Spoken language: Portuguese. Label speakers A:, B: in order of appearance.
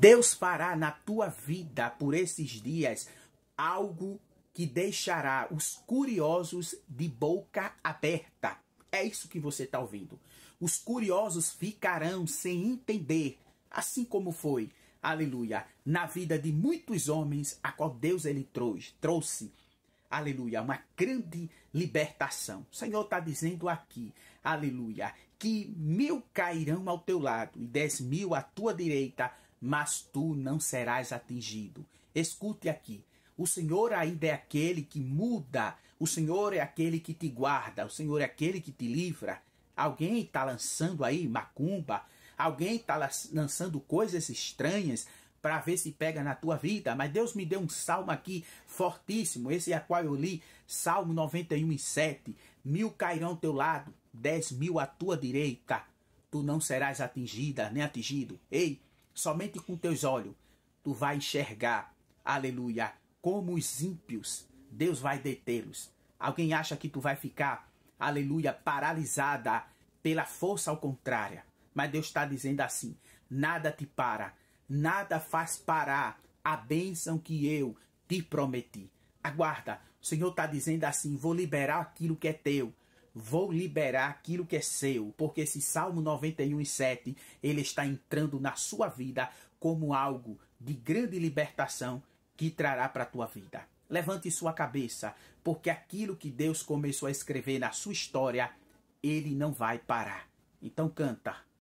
A: Deus fará na tua vida por esses dias algo que deixará os curiosos de boca aberta. É isso que você está ouvindo. Os curiosos ficarão sem entender, assim como foi, aleluia, na vida de muitos homens a qual Deus ele trouxe, trouxe aleluia, uma grande libertação. O Senhor está dizendo aqui, aleluia, que mil cairão ao teu lado e dez mil à tua direita, mas tu não serás atingido. Escute aqui. O Senhor ainda é aquele que muda, o Senhor é aquele que te guarda, o Senhor é aquele que te livra. Alguém está lançando aí macumba, alguém está lançando coisas estranhas para ver se pega na tua vida, mas Deus me deu um salmo aqui fortíssimo, esse é a qual eu li, Salmo 91 e 7. Mil cairão ao teu lado, dez mil à tua direita, tu não serás atingida nem atingido. Ei, Somente com teus olhos tu vai enxergar, aleluia, como os ímpios, Deus vai detê-los. Alguém acha que tu vai ficar, aleluia, paralisada pela força ao contrária. Mas Deus está dizendo assim: nada te para, nada faz parar a bênção que eu te prometi. Aguarda, o Senhor está dizendo assim: vou liberar aquilo que é teu Vou liberar aquilo que é seu, porque esse Salmo 91 e 7, ele está entrando na sua vida como algo de grande libertação que trará para a tua vida. Levante sua cabeça, porque aquilo que Deus começou a escrever na sua história, ele não vai parar. Então canta,